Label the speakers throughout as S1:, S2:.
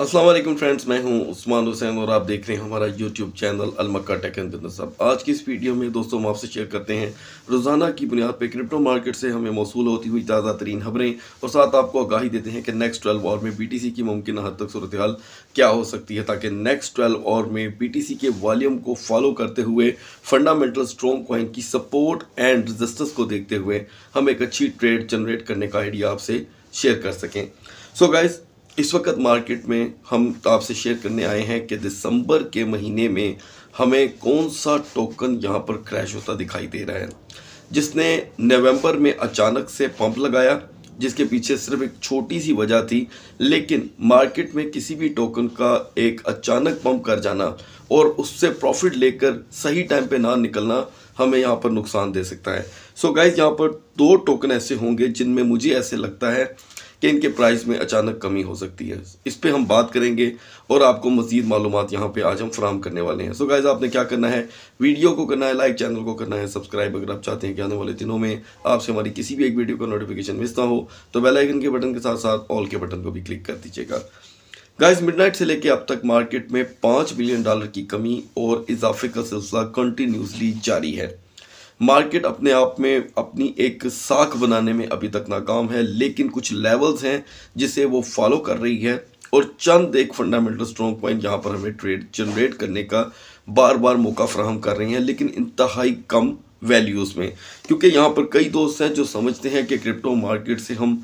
S1: Aslam friends मैं हूं उस्मान हुसैन और आप देख रहे हैं हमारा YouTube channel Almakka tech and business अब आज की इस वीडियो में दोस्तों हम आपसे शेयर करते हैं रोज़ाना की बुनियाद पर क्रिप्टो मार्केट से हमें मौसू होती हुई ताज़ा तरीन खबरें और साथ आपको आगाही देते हैं कि नेक्स्ट ट्वेल्व और में बी की मुमकिन हद तक सूरत हाल क्या हो सकती है ताकि नेक्स्ट ट्वेल्व और में बी के वॉलीम को फॉलो करते हुए फंडामेंटल स्ट्रॉन्ग कॉइन की सपोर्ट एंड रजिस्टेंस को देखते हुए हम एक अच्छी ट्रेड जनरेट करने का आइडिया आपसे शेयर कर सकें सो so गाइज़ इस वक्त मार्केट में हम आपसे शेयर करने आए हैं कि दिसंबर के महीने में हमें कौन सा टोकन यहाँ पर क्रैश होता दिखाई दे रहा है जिसने नवंबर में अचानक से पंप लगाया जिसके पीछे सिर्फ एक छोटी सी वजह थी लेकिन मार्केट में किसी भी टोकन का एक अचानक पंप कर जाना और उससे प्रॉफिट लेकर सही टाइम पे ना निकलना हमें यहाँ पर नुकसान दे सकता है सो गाइज यहाँ पर दो टोकन ऐसे होंगे जिनमें मुझे ऐसे लगता है कि इनके प्राइस में अचानक कमी हो सकती है इस पर हम बात करेंगे और आपको मज़ीद मालूम यहाँ पर आज हम फ्राहम करने वाले हैं सो गाइज आपने क्या करना है वीडियो को करना है लाइक चैनल को करना है सब्सक्राइब अगर आप चाहते हैं कि आने वाले दिनों में आपसे हमारी किसी भी एक वीडियो का नोटिफिकेशन मिस ना हो तो बेलाइकन के बटन के साथ साथ ऑल के बटन को भी क्लिक कर दीजिएगा गाइज मिडनाइट से लेके अब तक मार्केट में पाँच बिलियन डॉलर की कमी और इजाफे का सिलसिला कंटिन्यूसली जारी है मार्केट अपने आप में अपनी एक साख बनाने में अभी तक नाकाम है लेकिन कुछ लेवल्स हैं जिसे वो फॉलो कर रही है और चंद एक फंडामेंटल स्ट्रॉन्ग पॉइंट जहाँ पर हमें ट्रेड जनरेट करने का बार बार मौका फ्राहम कर रही हैं लेकिन इंतहाई कम वैल्यूज़ में क्योंकि यहाँ पर कई दोस्त हैं जो समझते हैं कि क्रिप्टो मार्केट से हम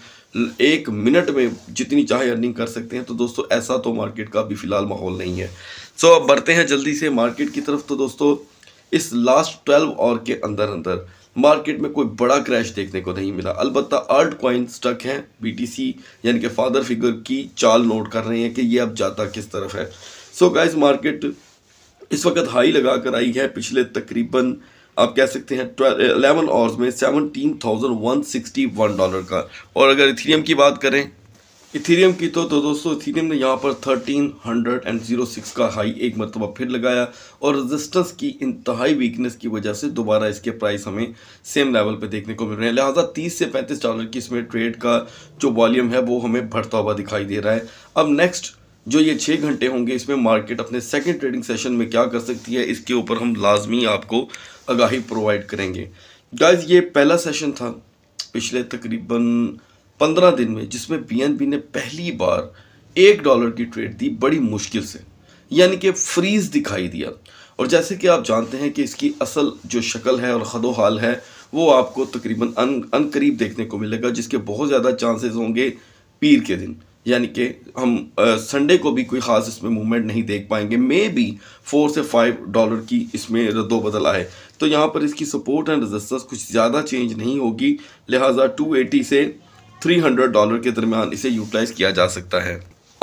S1: एक मिनट में जितनी चाहे अर्निंग कर सकते हैं तो दोस्तों ऐसा तो मार्केट का अभी फ़िलहाल माहौल नहीं है सो so, अब बढ़ते हैं जल्दी से मार्केट की तरफ तो दोस्तों इस लास्ट ट्वेल्व और के अंदर अंदर मार्केट में कोई बड़ा क्रैश देखने को नहीं मिला अलबत्त आर्ट कॉइन स्टक है बी यानी कि फादर फिगर की चाल नोट कर रहे हैं कि ये अब जाता किस तरफ है सो गाइज गाइस मार्केट इस वक्त हाई लगा कर आई है पिछले तकरीबन आप कह सकते हैं अलेवन आवर्स में seventeen thousand one sixty one dollar का और अगर इथीरियम की बात करें इथेरियम की तो तो दोस्तों इथेरियम ने यहाँ पर thirteen hundred and zero six का हाई एक मरतबा फिर लगाया और रेजिस्टेंस की इंतहाई वीकनेस की वजह से दोबारा इसके प्राइस हमें सेम लेवल पे देखने को मिल रहे हैं लिहाजा तीस से पैंतीस डॉलर की इसमें ट्रेड का जो वॉल्यूम है वो हमें बढ़ता हुआ दिखाई दे रहा है अब नेक्स्ट जो ये छः घंटे होंगे इसमें मार्केट अपने सेकेंड ट्रेडिंग सेशन में क्या कर सकती है इसके ऊपर हम लाजमी आपको आगाही प्रोवाइड करेंगे गाइज ये पहला सेशन था पिछले तकरीबन पंद्रह दिन में जिसमें पीएनबी ने पहली बार एक डॉलर की ट्रेड दी बड़ी मुश्किल से यानी कि फ्रीज दिखाई दिया और जैसे कि आप जानते हैं कि इसकी असल जो शक्ल है और खदो हाल है वो आपको तकरीबन अन करीब देखने को मिलेगा जिसके बहुत ज़्यादा चांसेस होंगे पीर के दिन यानी कि हम संडे को भी कोई ख़ास इसमें मूवमेंट नहीं देख पाएंगे मे बी फोर से फाइव डॉलर की इसमें रद्दो बदल आए तो यहाँ पर इसकी सपोर्ट एंड रजिस्टर्स कुछ ज़्यादा चेंज नहीं होगी लिहाजा टू से थ्री हंड्रेड डॉलर के दरमियान इसे यूटिलाइज किया जा सकता है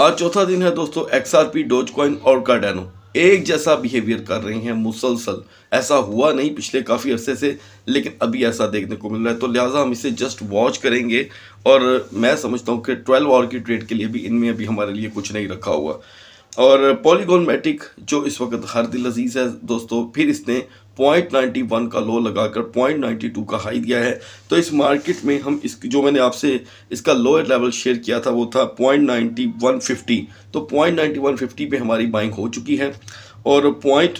S1: आज चौथा दिन है दोस्तों X R P Doge coin और कार्डेनो एक जैसा बिहेवियर कर रहे हैं मुसलसल ऐसा हुआ नहीं पिछले काफ़ी अरसे से लेकिन अभी ऐसा देखने को मिल रहा है तो लिहाजा हम इसे जस्ट वॉच करेंगे और मैं समझता हूँ कि ट्वेल्व आवर की ट्रेड के लिए भी इनमें अभी हमारे लिए कुछ नहीं रखा हुआ और मैटिक जो इस वक्त हर दिल लजीज है दोस्तों फिर इसने पॉइंट नाइन्टी वन का लो लगाकर पॉइंट नाइन्टी टू का हाई दिया है तो इस मार्केट में हम इस जो मैंने आपसे इसका लोअर लेवल शेयर किया था वो था पॉइंट नाइन्टी वन फिफ्टी तो पॉइंट नाइन्टी वन फिफ्टी पर हमारी बाइंग हो चुकी है और पॉइंट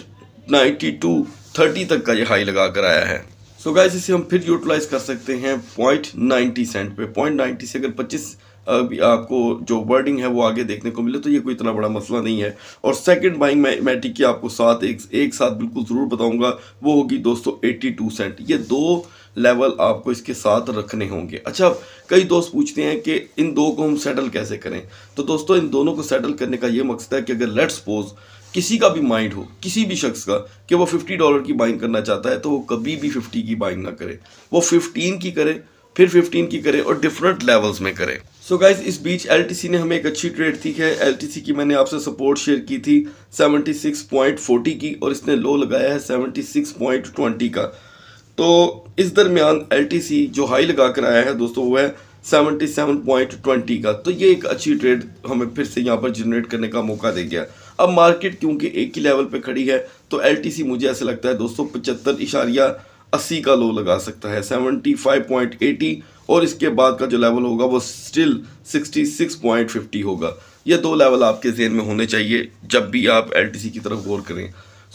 S1: नाइन्टी टू थर्टी तक का ये हाई लगा कर आया है सो so गाइस इसे हम फिर यूटिलाइज कर सकते हैं पॉइंट नाइन्टी सेंट पे पॉइंट नाइन्टी से अगर पच्चीस आपको जो वर्डिंग है वो आगे देखने को मिले तो ये कोई इतना बड़ा मसला नहीं है और सेकंड बाइंग मैटिक की आपको साथ एक एक साथ बिल्कुल ज़रूर बताऊंगा वो होगी दोस्तों 82 सेंट ये दो लेवल आपको इसके साथ रखने होंगे अच्छा कई दोस्त पूछते हैं कि इन दो को हम सेटल कैसे करें तो दोस्तों इन दोनों को सेटल करने का ये मकसद है कि अगर लेट सपोज किसी का भी माइंड हो किसी भी शख्स का कि वो फिफ्टी डॉलर की बाइंग करना चाहता है तो वो कभी भी फिफ्टी की बाइंग ना करे वो फिफ्टीन की करे फिर 15 की करें और डिफरेंट लेवल्स में करें सो so गाइज इस बीच एल ने हमें एक अच्छी ट्रेड थी है एल की मैंने आपसे सपोर्ट शेयर की थी 76.40 की और इसने लो लगाया है 76.20 का तो इस दरमियान एल जो हाई लगा कर आया है दोस्तों वो है 77.20 का तो ये एक अच्छी ट्रेड हमें फिर से यहाँ पर जनरेट करने का मौका दे गया अब मार्केट क्योंकि एक ही लेवल पे खड़ी है तो एल मुझे ऐसा लगता है दोस्तों पचहत्तर इशारिया अस्सी का लो लगा सकता है सेवेंटी फाइव पॉइंट एटी और इसके बाद का जो लेवल होगा वो still sixty six point fifty होगा ये दो लेवल आपके जेन में होने चाहिए जब भी आप एल की तरफ गौर करें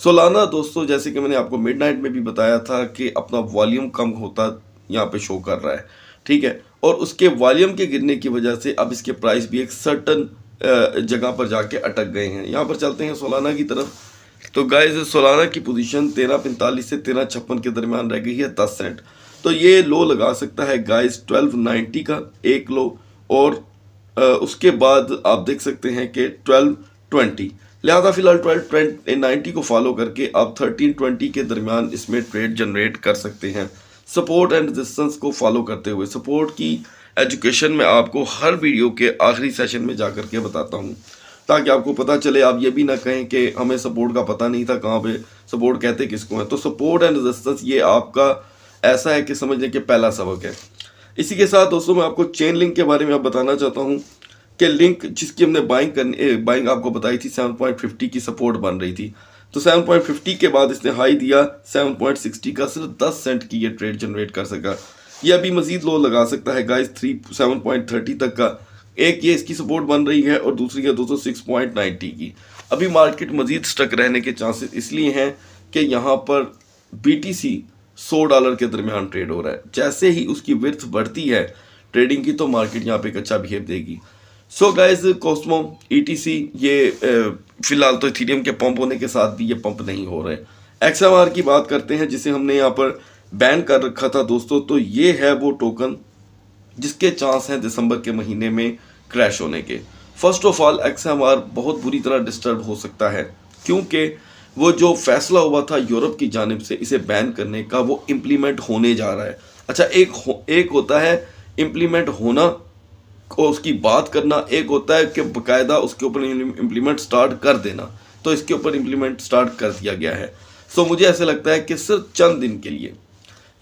S1: सोलाना दोस्तों जैसे कि मैंने आपको मिडनाइट में भी बताया था कि अपना वॉल्यूम कम होता यहाँ पे शो कर रहा है ठीक है और उसके वॉल्यूम के गिरने की वजह से अब इसके प्राइस भी एक सर्टन जगह पर जाके अटक गए हैं यहाँ पर चलते हैं सोलाना की तरफ तो गाइस सोलाना की पोजीशन तेरह पैंतालीस से तेरह छप्पन के दरमियान रह गई है दस सेंट तो ये लो लगा सकता है गाइस ट्वेल्व नाइन्टी का एक लो और आ, उसके बाद आप देख सकते हैं कि ट्वेल्व ट्वेंटी लिहाजा फिलहाल ट्वेल्व नाइन्टी को फॉलो करके आप थर्टीन ट्वेंटी के दरमियान इसमें ट्रेड जनरेट कर सकते हैं सपोर्ट एंड रेजिस्टेंस को फॉलो करते हुए सपोर्ट की एजुकेशन में आपको हर वीडियो के आखिरी सेशन में जा के बताता हूँ ताकि आपको पता चले आप ये भी ना कहें कि हमें सपोर्ट का पता नहीं था कहाँ पे सपोर्ट कहते किसको हैं तो सपोर्ट एंड रजिस्टेंस ये आपका ऐसा है कि समझने के पहला सबक है इसी के साथ दोस्तों मैं आपको चेन लिंक के बारे में आप बताना चाहता हूँ कि लिंक जिसकी हमने बाइंग करनी बाइंग आपको बताई थी सेवन की सपोर्ट बन रही थी तो 7.50 के बाद इसने हाई दिया 7.60 का सिर्फ 10 सेंट की ये ट्रेड जनरेट कर सका ये अभी मजीद लो लगा सकता है guys three seven point thirty तक का एक ये इसकी सपोर्ट बन रही है और दूसरी है दोस्तों सिक्स पॉइंट नाइन्टी की अभी मार्केट मजीद स्टक रहने के चांसेस इसलिए हैं कि यहाँ पर बी टी सी सौ डॉलर के दरमियान ट्रेड हो रहा है जैसे ही उसकी विर्थ बढ़ती है ट्रेडिंग की तो मार्केट यहाँ पे एक अच्छा बिहेव देगी सो गाइज कॉस्मो ईटीसी ये फिलहाल तो इथीरियम के पंप होने के साथ भी ये पंप नहीं हो रहे आर की बात करते हैं जिसे हमने यहाँ पर बैन कर रखा था दोस्तों तो ये है वो टोकन जिसके चांस हैं दिसंबर के महीने में क्रैश होने के first of all X M R बहुत बुरी तरह डिस्टर्ब हो सकता है क्योंकि वो जो फैसला हुआ था यूरोप की जानब से इसे बैन करने का वो इम्प्लीमेंट होने जा रहा है अच्छा एक हो, एक होता है इम्प्लीमेंट होना और उसकी बात करना एक होता है कि बकायदा उसके ऊपर इम्प्लीमेंट स्टार्ट कर देना तो इसके ऊपर इम्प्लीमेंट स्टार्ट कर दिया गया है सो मुझे ऐसा लगता है कि सिर्फ चंद दिन के लिए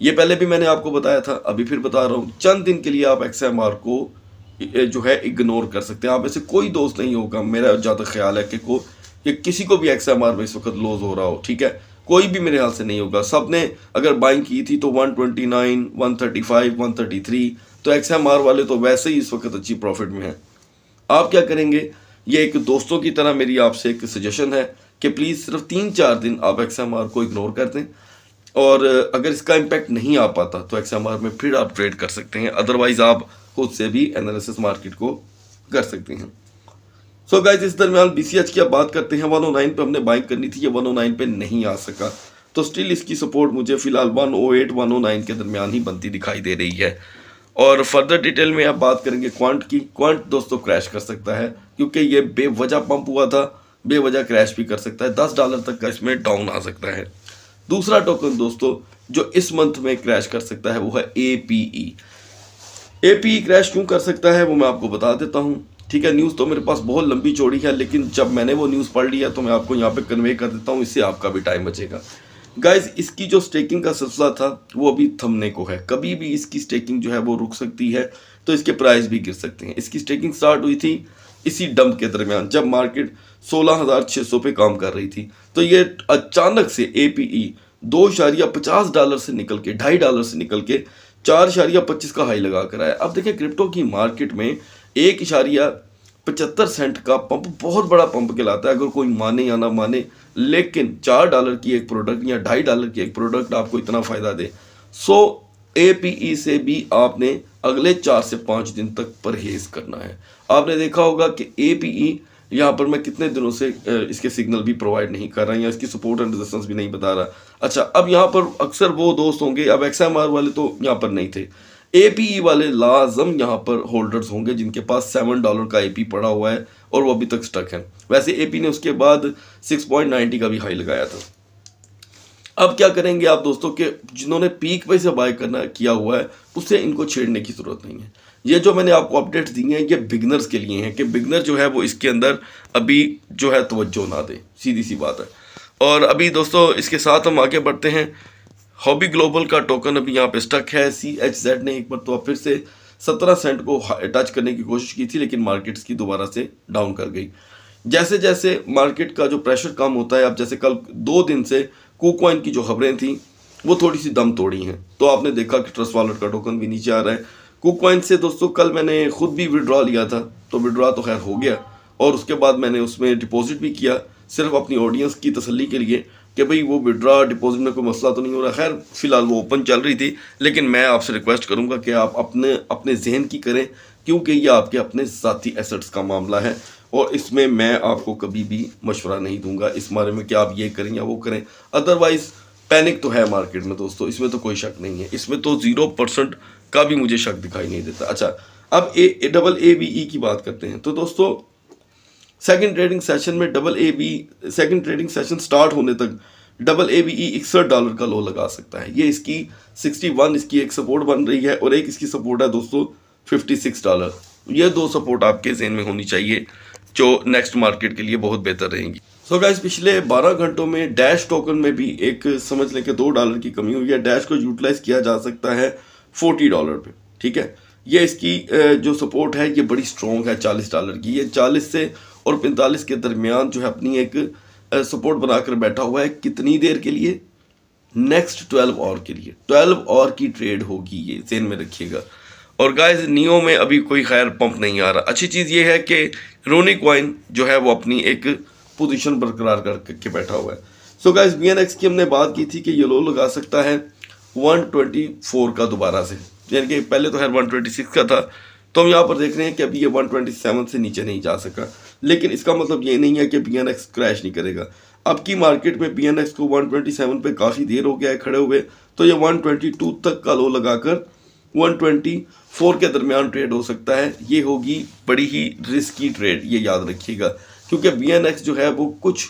S1: ये पहले भी मैंने आपको बताया था अभी फिर बता रहा हूँ चंद दिन के लिए आप एक्स एम आर को जो है इग्नोर कर सकते हैं आप ऐसे कोई दोस्त नहीं होगा मेरा ज़्यादा ख्याल है कि को कि किसी को भी एक्स एम आर में इस वक्त लॉस हो रहा हो ठीक है कोई भी मेरे हाल से नहीं होगा सब ने अगर बाइंग की थी तो 129, 135, 133 तो एक्स एम आर वाले तो वैसे ही इस वक्त अच्छी प्रॉफिट में हैं आप क्या करेंगे ये एक दोस्तों की तरह मेरी आपसे एक सजेशन है कि प्लीज़ सिर्फ तीन चार दिन आप एक्स एम आर को इग्नोर कर दें और अगर इसका इम्पैक्ट नहीं आ पाता तो एक्सएमआर में फिर आप ट्रेड कर सकते हैं अदरवाइज आप खुद से भी एनालिसिस मार्केट को कर सकते हैं सो so गाइज इस दरमियान बी सी एच की आप बात करते हैं वन ओ नाइन पर हमने बाइक करनी थी ये वन ओ नाइन पर नहीं आ सका तो स्टिल इसकी सपोर्ट मुझे फिलहाल one O eight one O nine के दरमियान ही बनती दिखाई दे रही है और फर्दर डिटेल में आप बात करेंगे क्वांट की क्वांट दोस्तों क्रैश कर सकता है क्योंकि ये बेवजह पंप हुआ था बेवजह क्रैश भी कर सकता है दस डॉलर तक का इसमें डाउन आ सकता है दूसरा टोकन दोस्तों जो इस मंथ में क्रैश कर सकता है वो है A P E A P E crash क्यों कर सकता है वो मैं आपको बता देता हूँ ठीक है न्यूज़ तो मेरे पास बहुत लंबी चौड़ी है लेकिन जब मैंने वो न्यूज़ पढ़ लिया तो मैं आपको यहाँ पे कन्वे कर देता हूँ इससे आपका भी टाइम बचेगा गाइज इसकी जो स्टेकिंग का सिलसिला था वो अभी थमने को है कभी भी इसकी स्टेकिंग जो है वो रुक सकती है तो इसके प्राइस भी गिर सकते हैं इसकी स्टेकिंग स्टार्ट हुई थी इसी डंप के दरमियान जब मार्केट 16,600 पे काम कर रही थी तो ये अचानक से ए पी ई दो शारिया पचास डॉलर से निकल के ढाई डॉलर से निकल के चार इशारिया पच्चीस का हाई लगा कर आया अब देखिए क्रिप्टो की मार्केट में एक इशारिया पचहत्तर सेंट का पंप बहुत बड़ा पंप कहलाता है अगर कोई माने या ना माने लेकिन चार डॉलर की एक प्रोडक्ट या ढाई डॉलर की एक प्रोडक्ट आपको इतना फ़ायदा दे सो एपीई e से भी आपने अगले चार से पाँच दिन तक परहेज करना है आपने देखा होगा कि एपीई e, यहाँ पर मैं कितने दिनों से इसके सिग्नल भी प्रोवाइड नहीं कर रहा या इसकी सपोर्ट एंड रेजिस्टेंस भी नहीं बता रहा अच्छा अब यहाँ पर अक्सर वो दोस्त होंगे अब एक्स वाले तो यहाँ पर नहीं थे ए e वाले लाजम यहाँ पर होल्डर्स होंगे जिनके पास सेवन डॉलर का ए पड़ा हुआ है और वो अभी तक स्टक है वैसे ए ने उसके बाद सिक्स पॉइंट नाइन्टी का भी हाई लगाया था अब क्या करेंगे आप दोस्तों के जिन्होंने पीक पे से बाय करना किया हुआ है उससे इनको छेड़ने की ज़रूरत नहीं है ये जो मैंने आपको अपडेट्स दी हैं ये बिगनर्स के लिए हैं कि बिगनर जो है वो इसके अंदर अभी जो है तवज्जो ना दे सीधी सी बात है और अभी दोस्तों इसके साथ हम आगे बढ़ते हैं हॉबी ग्लोबल का टोकन अभी यहाँ पे स्टक है सी एच जेड ने एक तो फिर से सत्रह सेंट को टच करने की कोशिश की थी लेकिन मार्केट्स की दोबारा से डाउन कर गई जैसे जैसे मार्केट का जो प्रेशर कम होता है अब जैसे कल दो दिन से कोकॉइन की जो खबरें थी वो थोड़ी सी दम तोड़ी हैं तो आपने देखा कि ट्रस्ट वॉलेट का टोकन भी नीचे आ रहा है कोकॉइन से दोस्तों कल मैंने खुद भी विड्रॉ लिया था तो विड्रॉ तो खैर हो गया और उसके बाद मैंने उसमें डिपॉजिट भी किया सिर्फ अपनी ऑडियंस की तसली के लिए कि भाई वो विड्रा डिपॉजिट में कोई मसला तो नहीं हो रहा खैर फ़िलहाल वो ओपन चल रही थी लेकिन मैं आपसे रिक्वेस्ट करूँगा कि आप अपने अपने जहन की करें क्योंकि ये आपके अपने साथी एसेट्स का मामला है और इसमें मैं आपको कभी भी मशवरा नहीं दूंगा इस बारे में कि आप ये करें या वो करें अदरवाइज़ पैनिक तो है मार्केट में दोस्तों इसमें तो कोई शक नहीं है इसमें तो ज़ीरो परसेंट का भी मुझे शक दिखाई नहीं देता अच्छा अब A double A B E e की बात करते हैं तो दोस्तों सेकंड ट्रेडिंग सेशन में double A B second trading session start होने तक डबल ए बी ई इकसठ डॉलर का लो लगा सकता है ये इसकी वन इसकी एक सपोर्ट बन रही है और एक इसकी सपोर्ट है दोस्तों सिक्स डॉलर ये दो सपोर्ट आपके जेन में होनी चाहिए जो नेक्स्ट मार्केट के लिए बहुत बेहतर रहेंगी सो so गाइज पिछले 12 घंटों में डैश टोकन में भी एक समझ लें कि दो डॉलर की कमी हुई है डैश को यूटिलाइज किया जा सकता है 40 डॉलर पे ठीक है ये इसकी जो सपोर्ट है ये बड़ी स्ट्रॉन्ग है 40 डॉलर की ये 40 से और 45 के दरमियान जो है अपनी एक सपोर्ट बनाकर बैठा हुआ है कितनी देर के लिए नेक्स्ट ट्वेल्व और के लिए ट्वेल्व और की ट्रेड होगी ये जेन में रखिएगा और गाइज नियो में अभी कोई खैर पंप नहीं आ रहा अच्छी चीज़ ये है कि रोनी क्वाइन जो है वो अपनी एक पोजीशन बरकरार करके बैठा हुआ है सो गाइस बी एन की हमने बात की थी कि ये लो लगा सकता है 124 का दोबारा से यानी कि पहले तो है 126 का था तो हम यहाँ पर देख रहे हैं कि अभी ये 127 से नीचे नहीं जा सका लेकिन इसका मतलब ये नहीं है कि बी क्रैश नहीं करेगा अब की मार्केट में बी को सेवन पर काफ़ी देर हो गया है खड़े हुए तो ये टू तक का लो कर 124 के दरमियान ट्रेड हो सकता है ये होगी बड़ी ही रिस्की ट्रेड ये याद रखिएगा क्योंकि बी जो है वो कुछ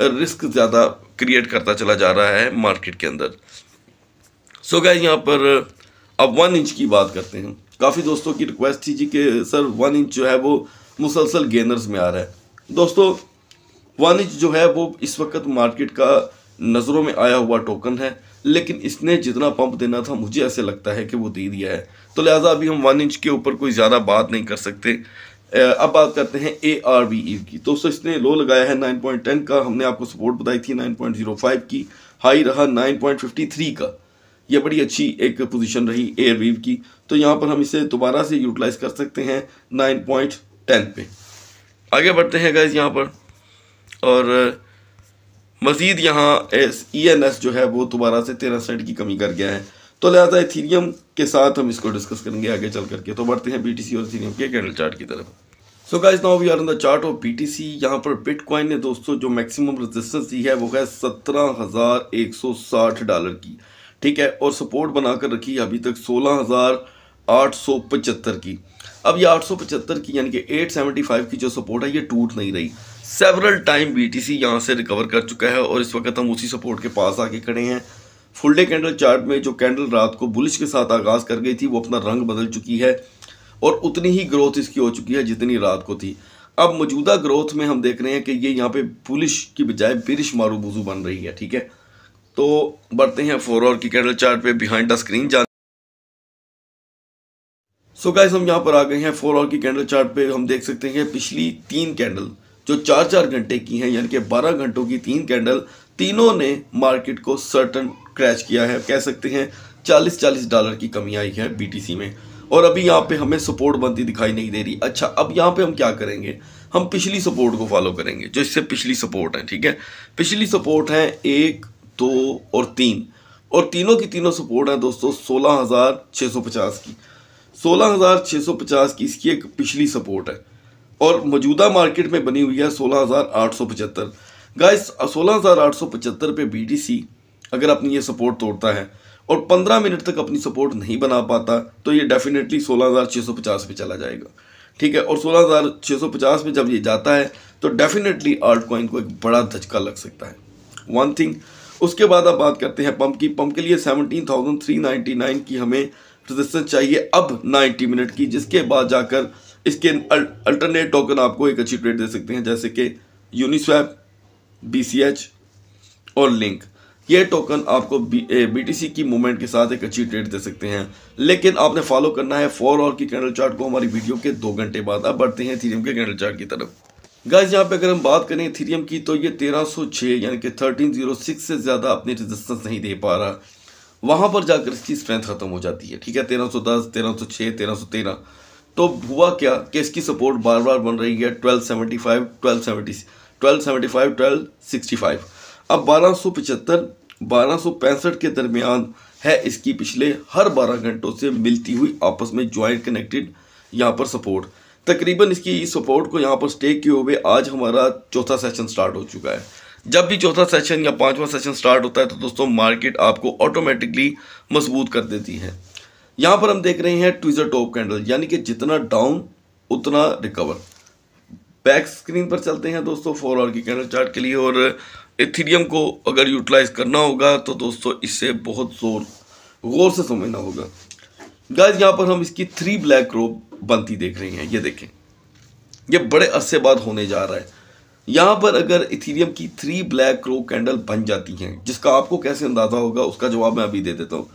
S1: रिस्क ज़्यादा क्रिएट करता चला जा रहा है मार्केट के अंदर सो गए यहाँ पर अब वन इंच की बात करते हैं काफ़ी दोस्तों की रिक्वेस्ट थी जी कि सर वन इंच जो है वो मुसलसल गेनर्स में आ रहा है दोस्तों वन इंच जो है वो इस वक्त मार्केट का नज़रों में आया हुआ टोकन है लेकिन इसने जितना पंप देना था मुझे ऐसे लगता है कि वो दे दिया है तो लिहाजा अभी हम वन इंच के ऊपर कोई ज़्यादा बात नहीं कर सकते अब बात करते हैं ए आर बी ई की तो इसने लो लगाया है नाइन पॉइंट टेन का हमने आपको सपोर्ट बताई थी नाइन पॉइंट जीरो फाइव की हाई रहा नाइन पॉइंट फिफ्टी थ्री का यह बड़ी अच्छी एक पोजीशन रही एयरवीव e की तो यहाँ पर हम इसे दोबारा से यूटिलाइज कर सकते हैं नाइन पॉइंट टेन पे आगे बढ़ते हैं गैस यहाँ पर और मज़ीद यहाँ एस ई एन एस जो है वो दोबारा से तेरह सेंट की कमी कर गया है तो लिहाजा इथीरियम के साथ हम इसको डिस्कस करेंगे आगे चल करके तो बढ़ते हैं बी टी सी और इथीरियम के कैंडल चार्ट की तरफ so guys now we are on the chart of see यहाँ पर बिटकॉइन ने दोस्तों जो मैक्सिमम रेजिस्टेंस दी है वो है सत्रह हज़ार एक सौ साठ डॉलर की ठीक है और सपोर्ट बनाकर रखी अभी तक सोलह हज़ार आठ सौ पचहत्तर की अब ये आठ सौ पचहत्तर की यानी कि एट सेवेंटी फाइव की जो सपोर्ट है ये टूट नहीं रही several time B T C यहां से रिकवर कर चुका है और इस वक्त हम उसी सपोर्ट के पास आके खड़े हैं फुल डे कैंडल चार्ट में जो कैंडल रात को बुलिश के साथ आगाज़ कर गई थी वो अपना रंग बदल चुकी है और उतनी ही ग्रोथ इसकी हो चुकी है जितनी रात को थी अब मौजूदा ग्रोथ में हम देख रहे हैं कि ये यहाँ पे पुलिश की बजाय बिरिश मारूबूजू बन रही है ठीक है तो बढ़ते हैं फोर आवर की कैंडल चार्ट पे बिहाइंड द स्क्रीन जान सो गाइस हम यहाँ पर आ गए हैं फोर आवर की कैंडल चार्ट पे हम देख सकते हैं पिछली तीन कैंडल जो चार चार घंटे की हैं यानी कि बारह घंटों की तीन कैंडल तीनों ने मार्केट को सर्टन क्रैच किया है कह सकते हैं चालीस चालीस डॉलर की कमी आई है बी में और अभी यहाँ पे हमें सपोर्ट बनती दिखाई नहीं दे रही अच्छा अब यहाँ पे हम क्या करेंगे हम पिछली सपोर्ट को फॉलो करेंगे जो इससे पिछली सपोर्ट है ठीक है पिछली सपोर्ट है एक दो और तीन और तीनों की तीनों सपोर्ट है दोस्तों सोलह हज़ार छः सौ पचास की सोलह हज़ार छः सौ पचास की इसकी एक पिछली सपोर्ट है और मौजूदा मार्केट में बनी हुई है सोलह हज़ार आठ सौ पचहत्तर गाइस सोलह हज़ार आठ सौ पचहत्तर पे बी अगर अपनी ये सपोर्ट तोड़ता है और पंद्रह मिनट तक अपनी सपोर्ट नहीं बना पाता तो ये डेफिनेटली सोलह हज़ार छः सौ पचास पे चला जाएगा ठीक है और सोलह हज़ार छः सौ पचास में जब ये जाता है तो डेफिनेटली आर्ट कॉइन को एक बड़ा धचका लग सकता है वन थिंग उसके बाद आप बात करते हैं पंप की पंप के लिए seventeen thousand three ninety nine की हमें रजिस्टेंस चाहिए अब नाइन्टी मिनट की जिसके बाद जाकर इसके अल्टरनेट टोकन आपको एक अच्छी ट्रेड दे सकते हैं जैसे कि यूनिस्वैप बी और लिंक ये टोकन आपको बी टी की मूवमेंट के साथ एक अच्छी ट्रेड दे सकते हैं लेकिन आपने फॉलो करना है फोर और की कैंडल चार्ट को हमारी वीडियो के दो घंटे बाद अब बढ़ते हैं थीरियम के कैंडल चार्ट की तरफ गाइज यहाँ पे अगर हम बात करें थीरियम की तो ये 1306 यानी कि 1306 से ज़्यादा अपनी रेजिस्टेंस नहीं दे पा रहा वहाँ पर जाकर इसकी स्ट्रेंथ खत्म हो जाती है ठीक है तेरह सौ दस तो हुआ क्या कि इसकी सपोर्ट बार बार बन रही है twelve seventy five twelve seventy twelve seventy five twelve sixty five अब बारह सौ पचहत्तर बारह सौ पैंसठ के दरमियान है इसकी पिछले हर बारह घंटों से मिलती हुई आपस में ज्वाइंट कनेक्टेड यहाँ पर सपोर्ट तकरीबन इसकी इस सपोर्ट को यहाँ पर स्टे किए हुए आज हमारा चौथा सेशन स्टार्ट हो चुका है जब भी चौथा सेशन या पांचवा सेशन स्टार्ट होता है तो दोस्तों मार्केट आपको ऑटोमेटिकली मजबूत कर देती है यहां पर हम देख रहे हैं ट्विजर टॉप कैंडल यानी कि जितना डाउन उतना रिकवर बैक स्क्रीन पर चलते हैं दोस्तों फोर आवर की कैंडल चार्ट के लिए और इथीडियम को अगर यूटिलाइज करना होगा तो दोस्तों इससे बहुत जोर गौर से समझना होगा गाइज यहाँ पर हम इसकी थ्री ब्लैक रोप बनती देख रहे हैं ये देखें ये बड़े अरसे बाद होने जा रहा है यहाँ पर अगर इथीरियम की थ्री ब्लैक रो कैंडल बन जाती हैं जिसका आपको कैसे अंदाज़ा होगा उसका जवाब मैं अभी दे देता हूँ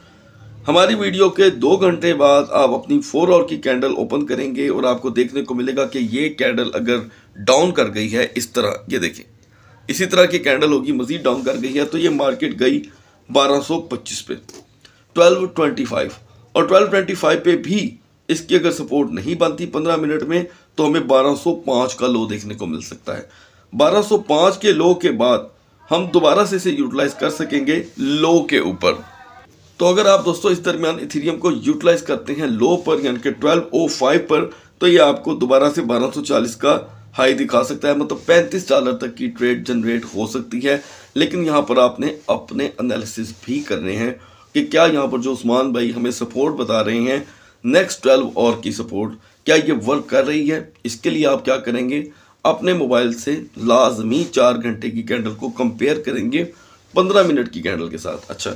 S1: हमारी वीडियो के दो घंटे बाद आप अपनी फोर आवर की कैंडल ओपन करेंगे और आपको देखने को मिलेगा कि ये कैंडल अगर डाउन कर गई है इस तरह ये देखें इसी तरह की कैंडल होगी मज़ीद डाउन कर गई है तो ये मार्केट गई 1225 पे 1225 और 1225 पे भी इसकी अगर सपोर्ट नहीं बनती 15 मिनट में तो हमें 1205 का लो देखने को मिल सकता है 1205 के लो के बाद हम दोबारा से इसे यूटिलाइज कर सकेंगे लो के ऊपर तो अगर आप दोस्तों इस दरमियान इथेरियम को यूटिलाइज करते हैं लो पर यानी कि ट्वेल्व ओ फाइव पर तो ये आपको दोबारा से बारह सौ चालीस का हाई दिखा सकता है मतलब पैंतीस डॉलर तक की ट्रेड जनरेट हो सकती है लेकिन यहाँ पर आपने अपने एनालिसिस भी करने हैं कि क्या यहाँ पर जो उस्मान भाई हमें सपोर्ट बता रहे हैं नेक्स्ट ट्वेल्व और की सपोर्ट क्या ये वर्क कर रही है इसके लिए आप क्या करेंगे अपने मोबाइल से लाजमी चार घंटे की कैंडल को कंपेयर करेंगे पंद्रह मिनट की कैंडल के साथ अच्छा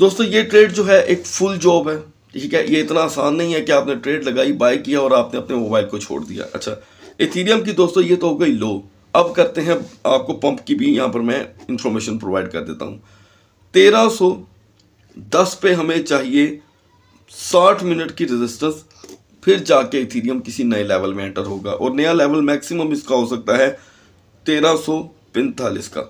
S1: दोस्तों ये ट्रेड जो है एक फुल जॉब है ठीक है ये इतना आसान नहीं है कि आपने ट्रेड लगाई बाय किया और आपने अपने मोबाइल को छोड़ दिया अच्छा इथीरियम की दोस्तों ये तो हो गई लो अब करते हैं आपको पंप की भी यहाँ पर मैं इंफॉर्मेशन प्रोवाइड कर देता हूँ तेरह सौ दस पे हमें चाहिए साठ मिनट की रेजिस्टेंस फिर जाके इथीरियम किसी नए लेवल में एंटर होगा और नया लेवल मैक्सिमम इसका हो सकता है तेरह सौ पैंतालीस का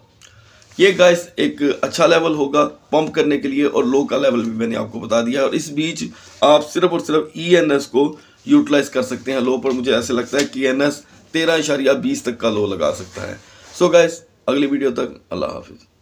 S1: ये गैस एक अच्छा लेवल होगा पंप करने के लिए और लो का लेवल भी मैंने आपको बता दिया और इस बीच आप सिर्फ और सिर्फ ई e को यूटिलाइज कर सकते हैं लो पर मुझे ऐसे लगता है कि एन e एस तेरह इशारिया बीस तक का लो लगा सकता है सो so गैस अगली वीडियो तक अल्लाह हाफिज़